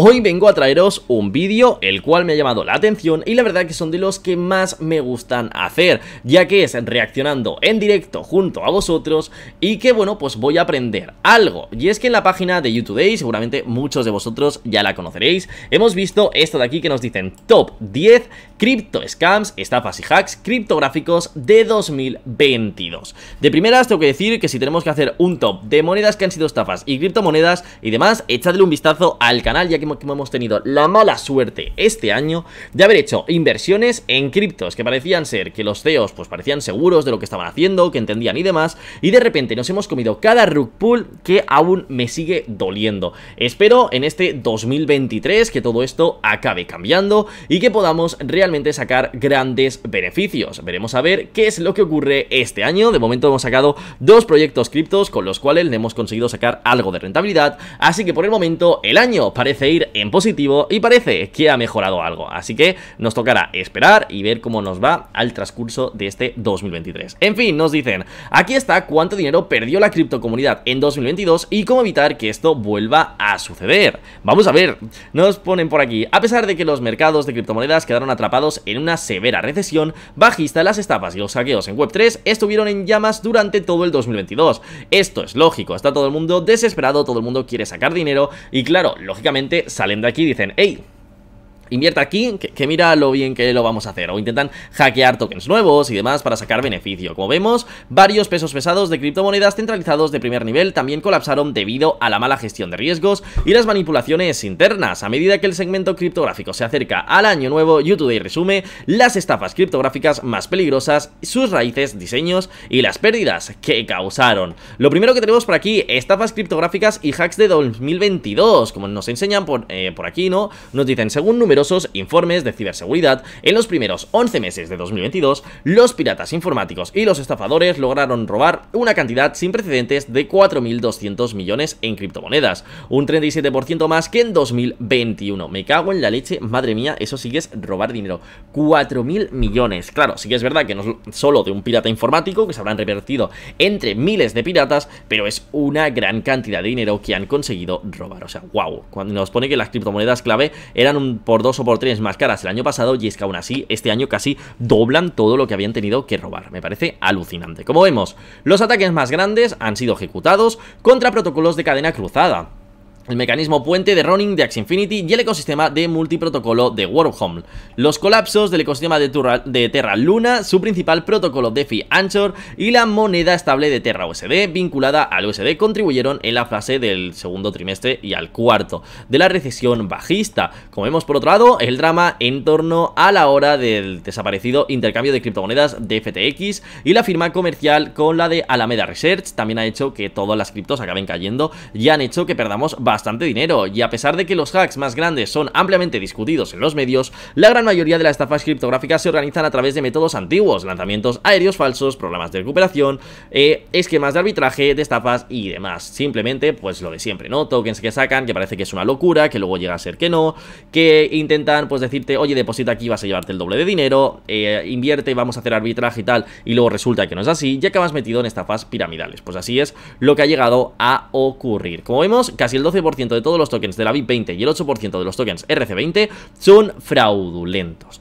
Hoy vengo a traeros un vídeo el cual me ha llamado la atención y la verdad que son de los que más me gustan hacer, ya que es reaccionando en directo junto a vosotros y que bueno, pues voy a aprender algo. Y es que en la página de YouTube seguramente muchos de vosotros ya la conoceréis, hemos visto esto de aquí que nos dicen top 10 Crypto Scams, Estafas y Hacks Criptográficos de 2022. De primeras tengo que decir que si tenemos que hacer un top de monedas que han sido estafas y criptomonedas y demás, echadle un vistazo al canal ya que hemos tenido la mala suerte este año de haber hecho inversiones en criptos que parecían ser que los CEOs pues parecían seguros de lo que estaban haciendo, que entendían y demás, y de repente nos hemos comido cada rug pull que aún me sigue doliendo. Espero en este 2023 que todo esto acabe cambiando y que podamos realizar sacar grandes beneficios. Veremos a ver qué es lo que ocurre este año. De momento hemos sacado dos proyectos criptos con los cuales le hemos conseguido sacar algo de rentabilidad. Así que por el momento el año parece ir en positivo y parece que ha mejorado algo. Así que nos tocará esperar y ver cómo nos va al transcurso de este 2023. En fin, nos dicen, aquí está cuánto dinero perdió la criptocomunidad en 2022 y cómo evitar que esto vuelva a suceder. Vamos a ver, nos ponen por aquí, a pesar de que los mercados de criptomonedas quedaron atrapados en una severa recesión bajista, las estafas y los saqueos en Web3 estuvieron en llamas durante todo el 2022. Esto es lógico, está todo el mundo desesperado, todo el mundo quiere sacar dinero y claro, lógicamente salen de aquí y dicen, hey, Invierta aquí, que, mira lo bien que lo vamos a hacer. O intentan hackear tokens nuevos y demás para sacar beneficio. Como vemos, varios pesos pesados de criptomonedas centralizados de primer nivel también colapsaron debido a la mala gestión de riesgos y las manipulaciones internas. A medida que el segmento criptográfico se acerca al año nuevo, YouTube resume las estafas criptográficas más peligrosas, sus raíces, diseños y las pérdidas que causaron. Lo primero que tenemos por aquí, estafas criptográficas y hacks de 2022. Como nos enseñan por, eh, por aquí, ¿no? Nos dicen, según número informes de ciberseguridad, en los primeros 11 meses de 2022, los piratas informáticos y los estafadores lograron robar una cantidad sin precedentes de 4.200 millones en criptomonedas, un 37% más que en 2021. Me cago en la leche, madre mía, eso sí es robar dinero. 4.000 millones. Claro, sí que es verdad que no es solo de un pirata informático, que se habrán revertido entre miles de piratas, pero es una gran cantidad de dinero que han conseguido robar. O sea, wow. Cuando nos pone que las criptomonedas clave eran un por dos o por tres más caras el año pasado y es que aún así este año casi doblan todo lo que habían tenido que robar. Me parece alucinante. Como vemos, los ataques más grandes han sido ejecutados contra protocolos de cadena cruzada el mecanismo puente de running de Axie Infinity y el ecosistema de multiprotocolo de Wormhole. Los colapsos del ecosistema de, Terra Luna, su principal protocolo DeFi Anchor y la moneda estable de Terra USD vinculada al USD contribuyeron en la fase del segundo trimestre y al cuarto de la recesión bajista. Como vemos por otro lado, el drama en torno a la hora del desaparecido intercambio de criptomonedas de FTX y la firma comercial con la de Alameda Research también ha hecho que todas las criptos acaben cayendo y han hecho que perdamos bastante bastante dinero, y a pesar de que los hacks más grandes son ampliamente discutidos en los medios, la gran mayoría de las estafas criptográficas se organizan a través de métodos antiguos, lanzamientos aéreos falsos, programas de recuperación, eh, esquemas de arbitraje, de estafas y demás. Simplemente, pues lo de siempre, ¿no? Tokens que sacan, que parece que es una locura, que luego llega a ser que no, que intentan, pues decirte, oye, deposita aquí, vas a llevarte el doble de dinero, eh, invierte, vamos a hacer arbitraje y tal, y luego resulta que no es así, ya acabas metido en estafas piramidales. Pues así es lo que ha llegado a ocurrir. Como vemos, casi el 12% de todos los tokens de la vip 20 y el 8% de los tokens RC20 son fraudulentos.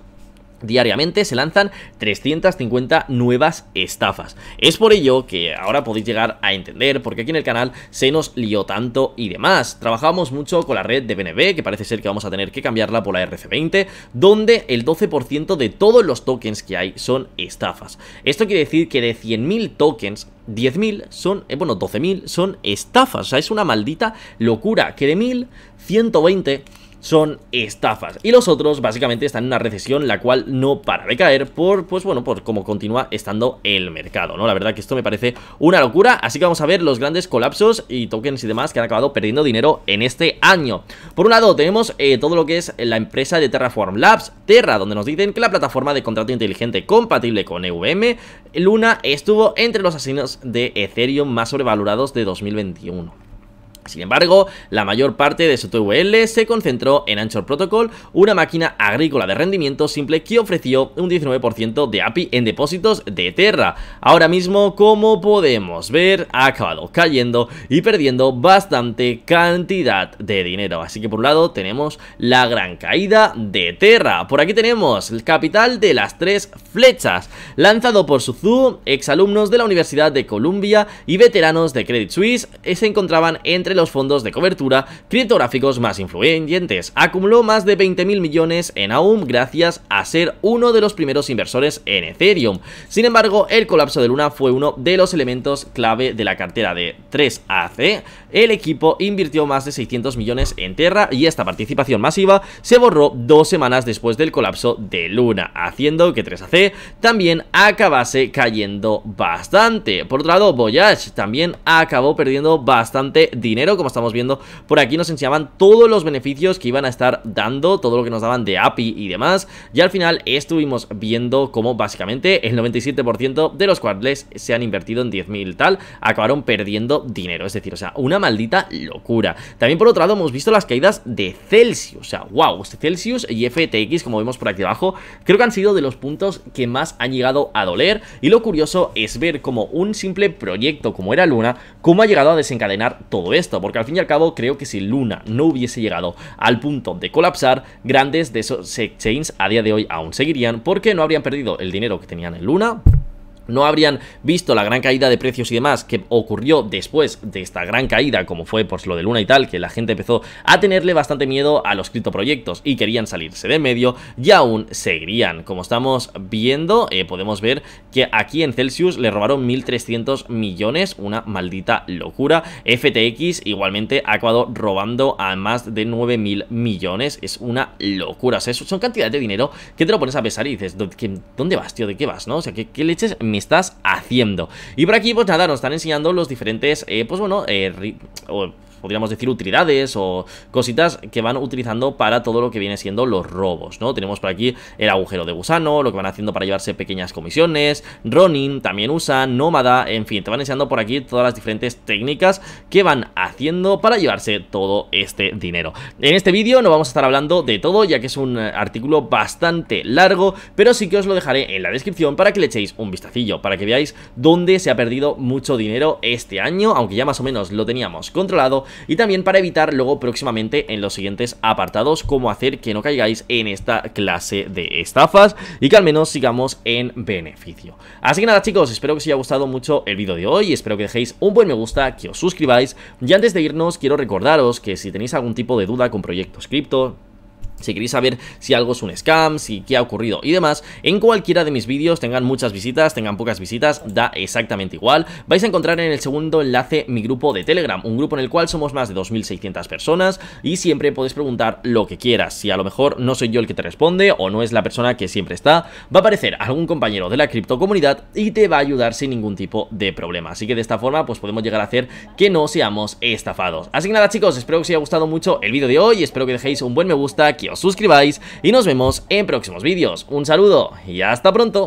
Diariamente se lanzan 350 nuevas estafas. Es por ello que ahora podéis llegar a entender por qué aquí en el canal se nos lió tanto y demás. Trabajamos mucho con la red de BNB, que parece ser que vamos a tener que cambiarla por la RC20, donde el 12% de todos los tokens que hay son estafas. Esto quiere decir que de 100.000 tokens, 10.000 son, eh, bueno, 12.000 son estafas. O sea, es una maldita locura que de 1.000, 120 son estafas. Y los otros básicamente están en una recesión la cual no para de caer por, pues bueno, por cómo continúa estando el mercado, ¿no? La verdad que esto me parece una locura, así que vamos a ver los grandes colapsos y tokens y demás que han acabado perdiendo dinero en este año. Por un lado tenemos eh, todo lo que es la empresa de Terraform Labs, Terra, donde nos dicen que la plataforma de contrato inteligente compatible con EVM, Luna, estuvo entre los asesinos de Ethereum más sobrevalorados de 2021. Sin embargo, la mayor parte de su TVL se concentró en Anchor Protocol, una máquina agrícola de rendimiento simple que ofreció un 19% de API en depósitos de Terra. Ahora mismo, como podemos ver, ha acabado cayendo y perdiendo bastante cantidad de dinero. Así que por un lado tenemos la gran caída de Terra. Por aquí tenemos el capital de las tres flechas, lanzado por Suzu, exalumnos de la Universidad de Columbia y veteranos de Credit Suisse, eh, se encontraban entre los fondos de cobertura criptográficos más influyentes. Acumuló más de 20.000 millones en AUM gracias a ser uno de los primeros inversores en Ethereum. Sin embargo, el colapso de Luna fue uno de los elementos clave de la cartera de 3AC. El equipo invirtió más de 600 millones en Terra y esta participación masiva se borró dos semanas después del colapso de Luna, haciendo que 3AC también acabase cayendo bastante. Por otro lado, Voyage también acabó perdiendo bastante dinero como estamos viendo por aquí, nos enseñaban todos los beneficios que iban a estar dando, todo lo que nos daban de API y demás. Y al final estuvimos viendo cómo básicamente el 97% de los cuales se han invertido en 10.000 tal, acabaron perdiendo dinero. Es decir, o sea, una maldita locura. También por otro lado hemos visto las caídas de Celsius. O sea, wow, este Celsius y FTX, como vemos por aquí abajo, creo que han sido de los puntos que más han llegado a doler. Y lo curioso es ver cómo un simple proyecto como era Luna, cómo ha llegado a desencadenar todo esto porque al fin y al cabo creo que si Luna no hubiese llegado al punto de colapsar, grandes de esos exchanges a día de hoy aún seguirían porque no habrían perdido el dinero que tenían en Luna no habrían visto la gran caída de precios y demás que ocurrió después de esta gran caída, como fue por pues, lo de Luna y tal, que la gente empezó a tenerle bastante miedo a los criptoproyectos y querían salirse de medio, y aún seguirían. Como estamos viendo, eh, podemos ver que aquí en Celsius le robaron 1.300 millones, una maldita locura. FTX igualmente ha acabado robando a más de 9.000 millones, es una locura. O son cantidades de dinero que te lo pones a pesar y dices, ¿dónde vas, tío? ¿De qué vas, no? O sea, ¿qué, qué leches estás haciendo. Y por aquí, pues nada, nos están enseñando los diferentes, eh, pues bueno, eh, podríamos decir, utilidades o cositas que van utilizando para todo lo que viene siendo los robos, ¿no? Tenemos por aquí el agujero de gusano, lo que van haciendo para llevarse pequeñas comisiones, Running, también usa, Nómada, en fin, te van enseñando por aquí todas las diferentes técnicas que van haciendo para llevarse todo este dinero. En este vídeo no vamos a estar hablando de todo, ya que es un eh, artículo bastante largo, pero sí que os lo dejaré en la descripción para que le echéis un vistacillo, para que veáis dónde se ha perdido mucho dinero este año, aunque ya más o menos lo teníamos controlado, y también para evitar luego próximamente en los siguientes apartados cómo hacer que no caigáis en esta clase de estafas y que al menos sigamos en beneficio. Así que nada chicos, espero que os haya gustado mucho el vídeo de hoy, espero que dejéis un buen me gusta, que os suscribáis y antes de irnos quiero recordaros que si tenéis algún tipo de duda con proyectos cripto, si queréis saber si algo es un scam, si qué ha ocurrido y demás, en cualquiera de mis vídeos, tengan muchas visitas, tengan pocas visitas, da exactamente igual. Vais a encontrar en el segundo enlace mi grupo de Telegram, un grupo en el cual somos más de 2.600 personas y siempre podéis preguntar lo que quieras. Si a lo mejor no soy yo el que te responde o no es la persona que siempre está, va a aparecer algún compañero de la comunidad y te va a ayudar sin ningún tipo de problema. Así que de esta forma pues podemos llegar a hacer que no seamos estafados. Así que nada chicos, espero que os haya gustado mucho el vídeo de hoy, espero que dejéis un buen me gusta, os suscribáis y nos vemos en próximos vídeos. Un saludo y hasta pronto.